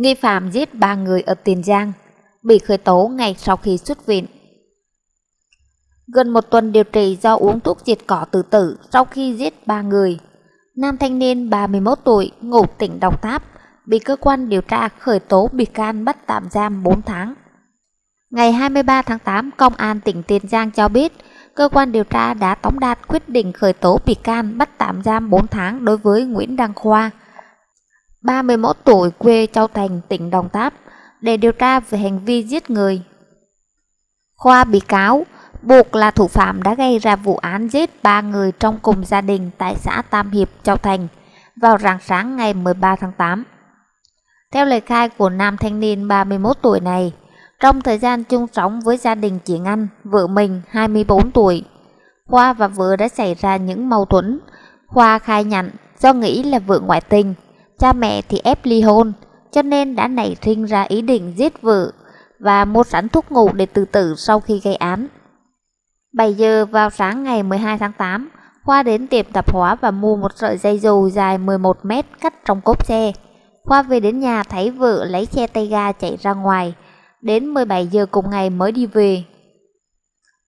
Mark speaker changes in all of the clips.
Speaker 1: Nghi phạm giết ba người ở Tiền Giang, bị khởi tố ngay sau khi xuất viện. Gần một tuần điều trị do uống thuốc diệt cỏ tự tử sau khi giết ba người. Nam thanh niên 31 tuổi, ngụ tỉnh Đồng Tháp, bị cơ quan điều tra khởi tố bị can bắt tạm giam 4 tháng. Ngày 23 tháng 8, Công an tỉnh Tiền Giang cho biết, cơ quan điều tra đã tống đạt quyết định khởi tố bị can bắt tạm giam 4 tháng đối với Nguyễn Đăng Khoa, 31 tuổi quê Châu Thành, tỉnh Đồng Tháp để điều tra về hành vi giết người. Khoa bị cáo buộc là thủ phạm đã gây ra vụ án giết ba người trong cùng gia đình tại xã Tam Hiệp, Châu Thành vào rạng sáng ngày 13 tháng 8. Theo lời khai của nam thanh niên 31 tuổi này, trong thời gian chung sống với gia đình chị Anh, vợ mình 24 tuổi, Khoa và vợ đã xảy ra những mâu thuẫn. Khoa khai nhận do nghĩ là vợ ngoại tình cha mẹ thì ép ly hôn, cho nên đã nảy sinh ra ý định giết vợ và mua sẵn thuốc ngủ để tự tử sau khi gây án. 7 giờ vào sáng ngày 12 tháng 8, khoa đến tiệm tạp hóa và mua một sợi dây dù dài 11 mét cắt trong cốp xe. khoa về đến nhà thấy vợ lấy xe tay ga chạy ra ngoài, đến 17 giờ cùng ngày mới đi về.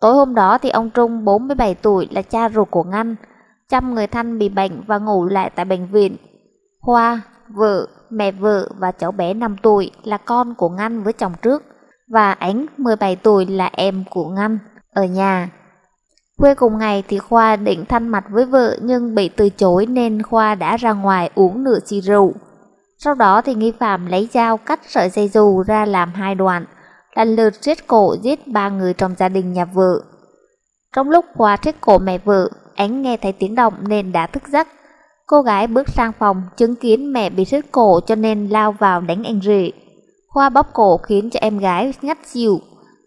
Speaker 1: Tối hôm đó thì ông Trung 47 tuổi là cha ruột của Ngăn, chăm người thân bị bệnh và ngủ lại tại bệnh viện Hoa, vợ, mẹ vợ và cháu bé 5 tuổi là con của Ngăn với chồng trước và Ánh 17 tuổi là em của Ngăn ở nhà. Khuya cùng ngày thì Khoa định thanh mặt với vợ nhưng bị từ chối nên Khoa đã ra ngoài uống nửa xì rượu. Sau đó thì nghi phạm lấy dao cắt sợi dây dù ra làm hai đoạn, lần lượt giết cổ giết ba người trong gia đình nhà vợ. Trong lúc Khoa giết cổ mẹ vợ, Ánh nghe thấy tiếng động nên đã thức giấc Cô gái bước sang phòng, chứng kiến mẹ bị rứt cổ cho nên lao vào đánh anh rể. Khoa bóp cổ khiến cho em gái ngắt xỉu,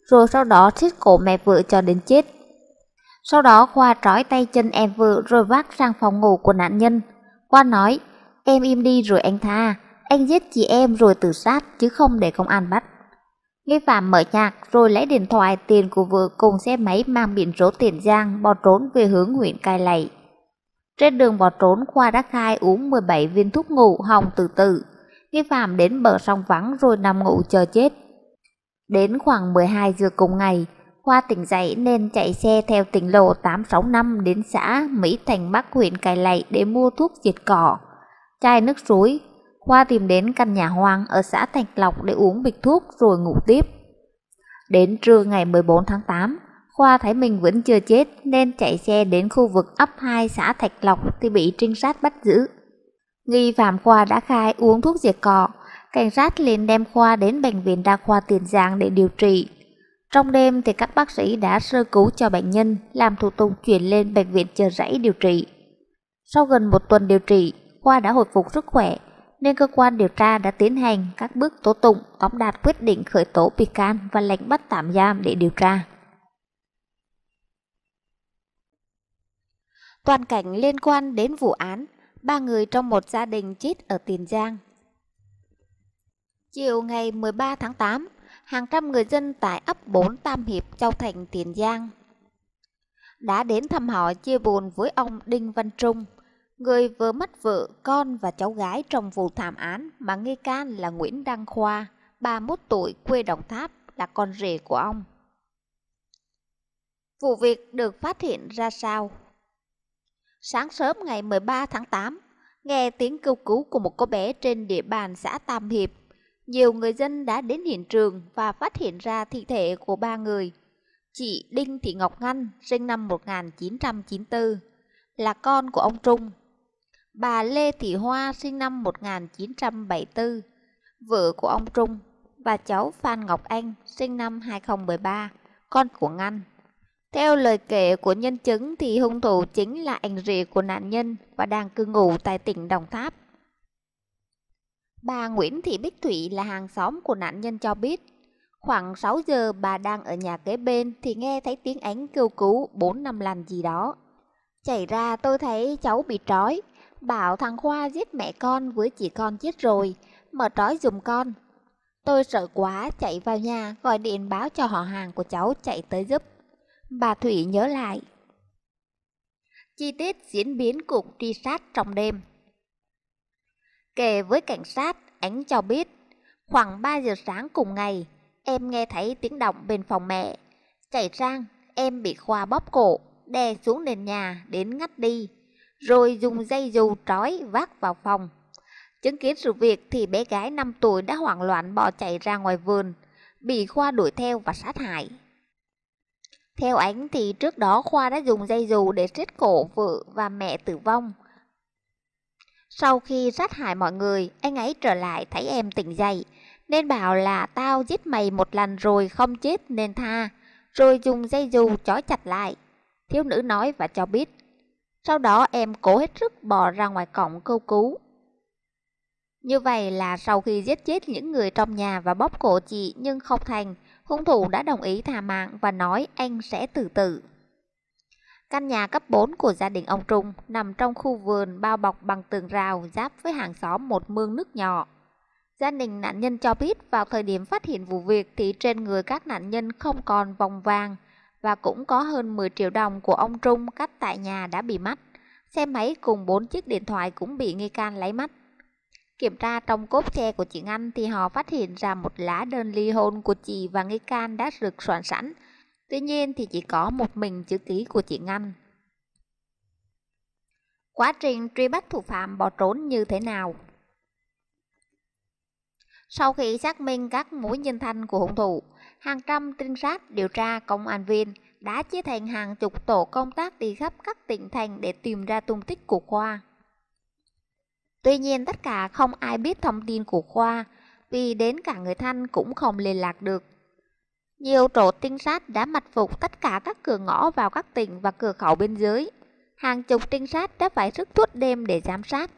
Speaker 1: rồi sau đó xiết cổ mẹ vợ cho đến chết. Sau đó Khoa trói tay chân em vợ rồi vác sang phòng ngủ của nạn nhân. Khoa nói, em im đi rồi anh tha, anh giết chị em rồi tự sát chứ không để công an bắt. Nghi phạm mở nhạc rồi lấy điện thoại tiền của vợ cùng xe máy mang biển số Tiền Giang bỏ trốn về hướng huyện Cai Lậy. Trên đường bỏ trốn, Khoa đã khai uống 17 viên thuốc ngủ hồng từ từ, Nghi phạm đến bờ sông vắng rồi nằm ngủ chờ chết. Đến khoảng 12 giờ cùng ngày, Khoa tỉnh dậy nên chạy xe theo tỉnh lộ 865 đến xã Mỹ Thành Bắc huyện Cài Lậy để mua thuốc diệt cỏ, chai nước suối. Khoa tìm đến căn nhà hoang ở xã Thành Lộc để uống bịch thuốc rồi ngủ tiếp. Đến trưa ngày 14 tháng 8, Khoa thấy mình vẫn chưa chết nên chạy xe đến khu vực ấp 2 xã Thạch Lộc thì bị trinh sát bắt giữ. Nghi phạm Khoa đã khai uống thuốc diệt cỏ, cảnh sát liền đem Khoa đến bệnh viện đa khoa Tiền Giang để điều trị. Trong đêm thì các bác sĩ đã sơ cứu cho bệnh nhân, làm thủ tục chuyển lên bệnh viện chờ rẫy điều trị. Sau gần một tuần điều trị, Khoa đã hồi phục sức khỏe, nên cơ quan điều tra đã tiến hành các bước tố tụng tóm đạt quyết định khởi tố bị can và lệnh bắt tạm giam để điều tra. Toàn cảnh liên quan đến vụ án, ba người trong một gia đình chết ở Tiền Giang. Chiều ngày 13 tháng 8, hàng trăm người dân tại ấp 4 Tam Hiệp, Châu Thành, Tiền Giang đã đến thăm hỏi chia buồn với ông Đinh Văn Trung, người vừa mất vợ, con và cháu gái trong vụ thảm án mà nghi can là Nguyễn Đăng Khoa, 31 tuổi, quê Đồng Tháp, là con rể của ông. Vụ việc được phát hiện ra sao? Sáng sớm ngày 13 tháng 8, nghe tiếng kêu cứu của một cô bé trên địa bàn xã Tam Hiệp, nhiều người dân đã đến hiện trường và phát hiện ra thi thể của ba người. Chị Đinh Thị Ngọc Ngân, sinh năm 1994, là con của ông Trung. Bà Lê Thị Hoa, sinh năm 1974, vợ của ông Trung và cháu Phan Ngọc Anh, sinh năm 2013, con của Ngân. Theo lời kể của nhân chứng thì hung thủ chính là anh rể của nạn nhân và đang cư ngụ tại tỉnh Đồng Tháp. Bà Nguyễn Thị Bích Thủy là hàng xóm của nạn nhân cho biết, khoảng 6 giờ bà đang ở nhà kế bên thì nghe thấy tiếng ánh kêu cứu 4 năm làm gì đó. Chảy ra tôi thấy cháu bị trói, bảo thằng Khoa giết mẹ con với chị con chết rồi, mở trói dùm con. Tôi sợ quá chạy vào nhà gọi điện báo cho họ hàng của cháu chạy tới giúp bà Thủy nhớ lại. Chi tiết diễn biến cuộc truy sát trong đêm Kể với cảnh sát, Ánh cho biết, khoảng 3 giờ sáng cùng ngày, em nghe thấy tiếng động bên phòng mẹ. Chạy sang, em bị Khoa bóp cổ, đè xuống nền nhà đến ngắt đi, rồi dùng dây dù trói vác vào phòng. Chứng kiến sự việc thì bé gái 5 tuổi đã hoảng loạn bỏ chạy ra ngoài vườn, bị Khoa đuổi theo và sát hại. Theo ánh thì trước đó Khoa đã dùng dây dù để giết cổ vợ và mẹ tử vong. Sau khi sát hại mọi người, anh ấy trở lại thấy em tỉnh dậy, nên bảo là tao giết mày một lần rồi không chết nên tha, rồi dùng dây dù trói chặt lại. Thiếu nữ nói và cho biết. Sau đó em cố hết sức bò ra ngoài cổng câu cứu. Như vậy là sau khi giết chết những người trong nhà và bóp cổ chị nhưng không thành, hung thủ đã đồng ý thả mạng và nói anh sẽ tự tử. Căn nhà cấp 4 của gia đình ông Trung nằm trong khu vườn bao bọc bằng tường rào giáp với hàng xóm một mương nước nhỏ. Gia đình nạn nhân cho biết vào thời điểm phát hiện vụ việc thì trên người các nạn nhân không còn vòng vàng và cũng có hơn 10 triệu đồng của ông Trung cắt tại nhà đã bị mất. Xe máy cùng 4 chiếc điện thoại cũng bị nghi can lấy mất. Kiểm tra trong cốp xe của chị Ngân thì họ phát hiện ra một lá đơn ly hôn của chị và nghi can đã rực soạn sẵn. Tuy nhiên thì chỉ có một mình chữ ký của chị Ngân. Quá trình truy bắt thủ phạm bỏ trốn như thế nào? Sau khi xác minh các mối nhân thân của hung thủ, hàng trăm trinh sát điều tra công an viên đã chia thành hàng chục tổ công tác đi khắp các tỉnh thành để tìm ra tung tích của Khoa. Tuy nhiên tất cả không ai biết thông tin của Khoa, vì đến cả người thân cũng không liên lạc được. Nhiều tổ trinh sát đã mật phục tất cả các cửa ngõ vào các tỉnh và cửa khẩu bên dưới Hàng chục trinh sát đã phải sức suốt đêm để giám sát.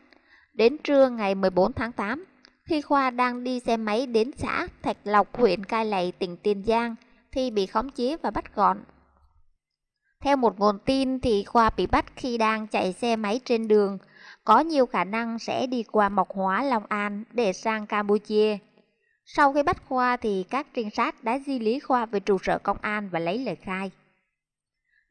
Speaker 1: Đến trưa ngày 14 tháng 8, khi Khoa đang đi xe máy đến xã Thạch Lộc, huyện Cai Lậy, tỉnh Tiền Giang, thì bị khống chế và bắt gọn. Theo một nguồn tin thì Khoa bị bắt khi đang chạy xe máy trên đường có nhiều khả năng sẽ đi qua Mộc Hóa Long An để sang Campuchia. Sau khi bắt Khoa thì các trinh sát đã di lý Khoa về trụ sở công an và lấy lời khai.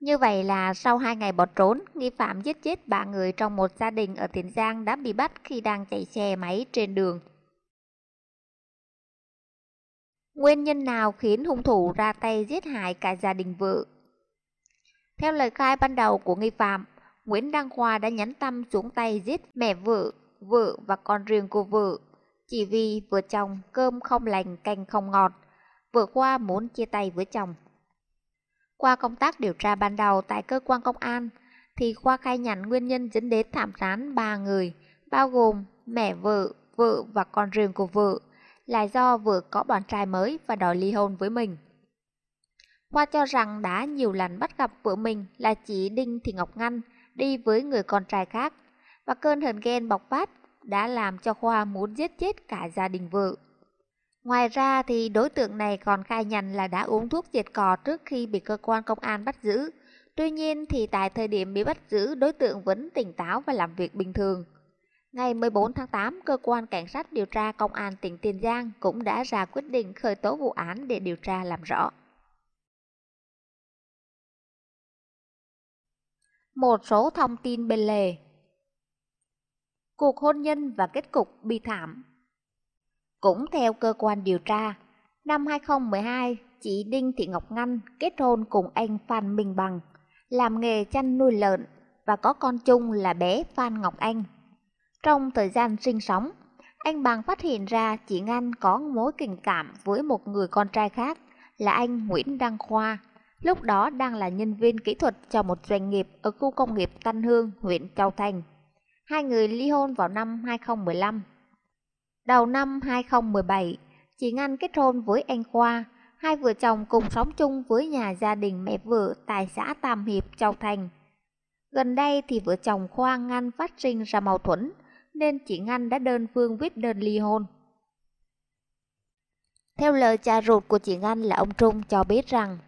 Speaker 1: Như vậy là sau 2 ngày bỏ trốn, nghi phạm giết chết ba người trong một gia đình ở Tiền Giang đã bị bắt khi đang chạy xe máy trên đường. Nguyên nhân nào khiến hung thủ ra tay giết hại cả gia đình vợ? Theo lời khai ban đầu của nghi phạm, Nguyễn Đăng Khoa đã nhắn tâm xuống tay giết mẹ vợ, vợ và con riêng của vợ. Chỉ vì vợ chồng cơm không lành canh không ngọt, vợ Khoa muốn chia tay với chồng. Qua công tác điều tra ban đầu tại cơ quan công an, thì Khoa khai nhận nguyên nhân dẫn đến thảm án ba người, bao gồm mẹ vợ, vợ và con riêng của vợ, là do vợ có bạn trai mới và đòi ly hôn với mình. Khoa cho rằng đã nhiều lần bắt gặp vợ mình là chị Đinh Thị Ngọc Ngân, đi với người con trai khác, và cơn hờn ghen bộc phát đã làm cho Khoa muốn giết chết cả gia đình vợ. Ngoài ra thì đối tượng này còn khai nhận là đã uống thuốc diệt cỏ trước khi bị cơ quan công an bắt giữ. Tuy nhiên thì tại thời điểm bị bắt giữ, đối tượng vẫn tỉnh táo và làm việc bình thường. Ngày 14 tháng 8, cơ quan cảnh sát điều tra công an tỉnh Tiền Giang cũng đã ra quyết định khởi tố vụ án để điều tra làm rõ. Một số thông tin bên lề Cuộc hôn nhân và kết cục bi thảm Cũng theo cơ quan điều tra, năm 2012, chị Đinh Thị Ngọc Ngân kết hôn cùng anh Phan Minh Bằng, làm nghề chăn nuôi lợn và có con chung là bé Phan Ngọc Anh. Trong thời gian sinh sống, anh Bằng phát hiện ra chị Ngân có mối tình cảm với một người con trai khác là anh Nguyễn Đăng Khoa, lúc đó đang là nhân viên kỹ thuật cho một doanh nghiệp ở khu công nghiệp Tân Hương, huyện Châu Thành. Hai người ly hôn vào năm 2015. Đầu năm 2017, chị Ngân kết hôn với anh Khoa, hai vợ chồng cùng sống chung với nhà gia đình mẹ vợ tại xã Tam Hiệp, Châu Thành. Gần đây thì vợ chồng Khoa Ngân phát sinh ra mâu thuẫn, nên chị Ngân đã đơn phương viết đơn ly hôn. Theo lời cha ruột của chị Ngân là ông Trung cho biết rằng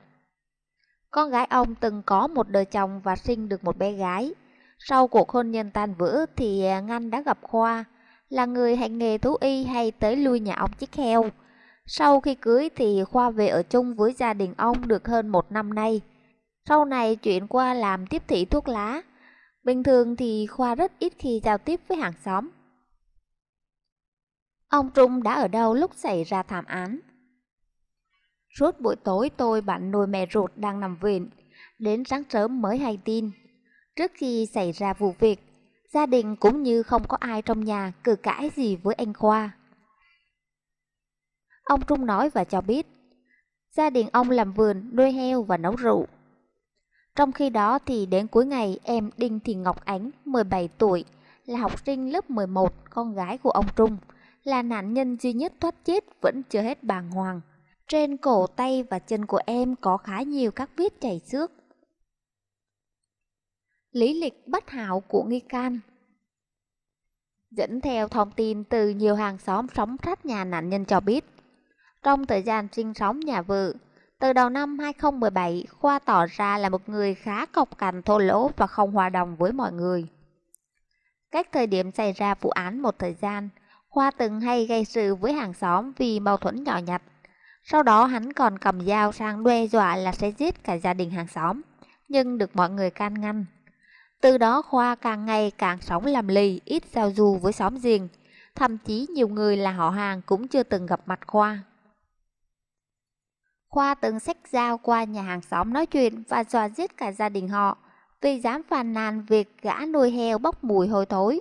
Speaker 1: con gái ông từng có một đời chồng và sinh được một bé gái. Sau cuộc hôn nhân tan vỡ thì à, Ngan đã gặp Khoa, là người hành nghề thú y hay tới lui nhà ông chiếc heo. Sau khi cưới thì Khoa về ở chung với gia đình ông được hơn một năm nay. Sau này chuyển qua làm tiếp thị thuốc lá. Bình thường thì Khoa rất ít khi giao tiếp với hàng xóm. Ông Trung đã ở đâu lúc xảy ra thảm án? Suốt buổi tối tôi bạn nuôi mẹ ruột đang nằm viện, đến sáng sớm mới hay tin. Trước khi xảy ra vụ việc, gia đình cũng như không có ai trong nhà cự cãi gì với anh Khoa. Ông Trung nói và cho biết, gia đình ông làm vườn, nuôi heo và nấu rượu. Trong khi đó thì đến cuối ngày em Đinh Thị Ngọc Ánh, 17 tuổi, là học sinh lớp 11, con gái của ông Trung, là nạn nhân duy nhất thoát chết vẫn chưa hết bàng hoàng. Trên cổ tay và chân của em có khá nhiều các vết chảy xước. Lý lịch bất hảo của nghi can Dẫn theo thông tin từ nhiều hàng xóm sống sát nhà nạn nhân cho biết, trong thời gian sinh sống nhà vợ, từ đầu năm 2017, Khoa tỏ ra là một người khá cọc cằn thô lỗ và không hòa đồng với mọi người. Cách thời điểm xảy ra vụ án một thời gian, Khoa từng hay gây sự với hàng xóm vì mâu thuẫn nhỏ nhặt. Sau đó hắn còn cầm dao sang đe dọa là sẽ giết cả gia đình hàng xóm, nhưng được mọi người can ngăn. Từ đó Khoa càng ngày càng sống làm lì, ít giao du với xóm giềng. Thậm chí nhiều người là họ hàng cũng chưa từng gặp mặt Khoa. Khoa từng xách dao qua nhà hàng xóm nói chuyện và dọa giết cả gia đình họ vì dám phàn nàn việc gã nuôi heo bốc mùi hôi thối.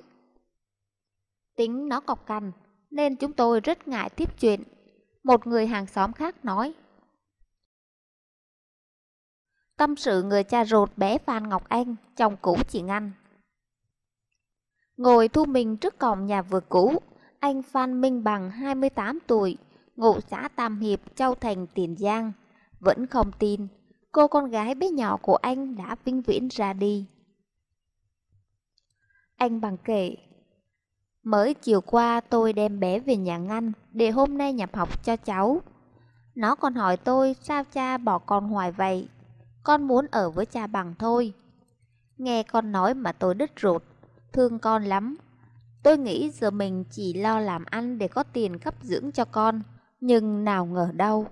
Speaker 1: Tính nó cọc cằn nên chúng tôi rất ngại tiếp chuyện một người hàng xóm khác nói. Tâm sự người cha ruột bé Phan Ngọc Anh, chồng cũ chị Anh Ngồi thu mình trước cổng nhà vừa cũ, anh Phan Minh Bằng 28 tuổi, ngụ xã Tam Hiệp, Châu Thành, Tiền Giang, vẫn không tin cô con gái bé nhỏ của anh đã vinh viễn ra đi. Anh bằng kể, Mới chiều qua tôi đem bé về nhà ngăn để hôm nay nhập học cho cháu. Nó còn hỏi tôi sao cha bỏ con hoài vậy. Con muốn ở với cha bằng thôi. Nghe con nói mà tôi đứt ruột, thương con lắm. Tôi nghĩ giờ mình chỉ lo làm ăn để có tiền cấp dưỡng cho con, nhưng nào ngờ đâu.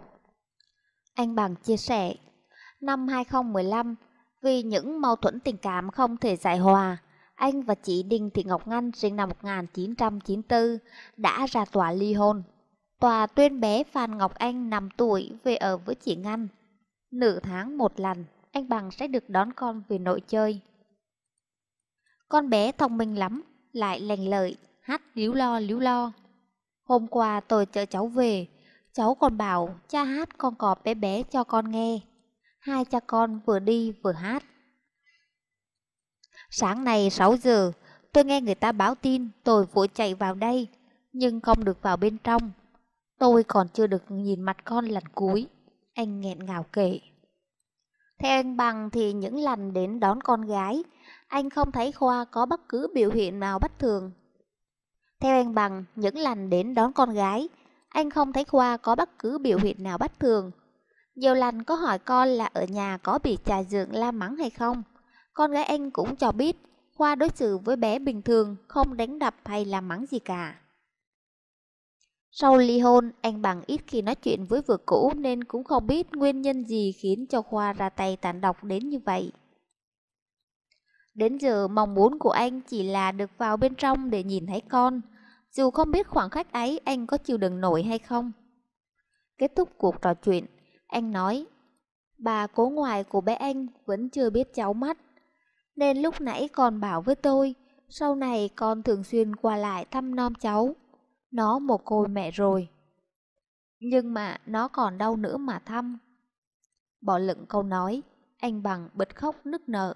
Speaker 1: Anh Bằng chia sẻ, năm 2015, vì những mâu thuẫn tình cảm không thể giải hòa, anh và chị Đinh Thị Ngọc Ngân sinh năm 1994 đã ra tòa ly hôn. Tòa tuyên bé Phan Ngọc Anh 5 tuổi về ở với chị Ngân. Nửa tháng một lần, anh Bằng sẽ được đón con về nội chơi. Con bé thông minh lắm, lại lành lợi, hát líu lo líu lo. Hôm qua tôi chở cháu về, cháu còn bảo cha hát con cọp bé bé cho con nghe. Hai cha con vừa đi vừa hát. Sáng nay 6 giờ, tôi nghe người ta báo tin tôi vội chạy vào đây, nhưng không được vào bên trong. Tôi còn chưa được nhìn mặt con lần cuối. Anh nghẹn ngào kể. Theo anh Bằng thì những lần đến đón con gái, anh không thấy Khoa có bất cứ biểu hiện nào bất thường. Theo anh Bằng, những lần đến đón con gái, anh không thấy Khoa có bất cứ biểu hiện nào bất thường. Nhiều lần có hỏi con là ở nhà có bị trà dượng la mắng hay không. Con gái anh cũng cho biết Khoa đối xử với bé bình thường, không đánh đập hay làm mắng gì cả. Sau ly hôn, anh bằng ít khi nói chuyện với vợ cũ nên cũng không biết nguyên nhân gì khiến cho Khoa ra tay tàn độc đến như vậy. Đến giờ mong muốn của anh chỉ là được vào bên trong để nhìn thấy con, dù không biết khoảng cách ấy anh có chịu đựng nổi hay không. Kết thúc cuộc trò chuyện, anh nói, bà cố ngoài của bé anh vẫn chưa biết cháu mắt nên lúc nãy còn bảo với tôi, sau này con thường xuyên qua lại thăm nom cháu. Nó một côi mẹ rồi. Nhưng mà nó còn đau nữa mà thăm. Bỏ lựng câu nói, anh bằng bật khóc nức nở.